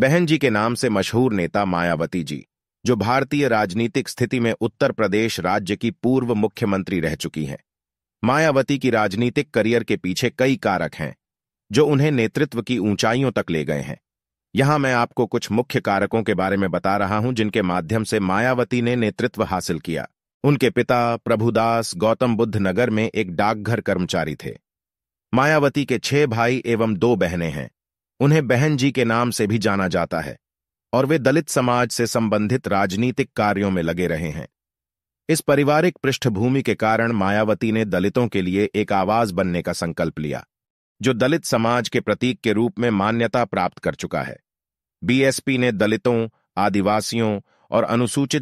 बहन जी के नाम से मशहूर नेता मायावती जी जो भारतीय राजनीतिक स्थिति में उत्तर प्रदेश राज्य की पूर्व मुख्यमंत्री रह चुकी हैं मायावती की राजनीतिक करियर के पीछे कई कारक हैं जो उन्हें नेतृत्व की ऊंचाइयों तक ले गए हैं यहां मैं आपको कुछ मुख्य कारकों के बारे में बता रहा हूं जिनके माध्यम से मायावती ने नेतृत्व हासिल किया उनके पिता प्रभुदास गौतम बुद्ध नगर में एक डाकघर कर्मचारी थे मायावती के छह भाई एवं दो बहनें हैं उन्हें बहन जी के नाम से भी जाना जाता है और वे दलित समाज से संबंधित राजनीतिक कार्यों में लगे रहे हैं इस पारिवारिक पृष्ठभूमि के कारण मायावती ने दलितों के लिए एक आवाज बनने का संकल्प लिया जो दलित समाज के प्रतीक के रूप में मान्यता प्राप्त कर चुका है बीएसपी ने दलितों आदिवासियों और अनुसूचित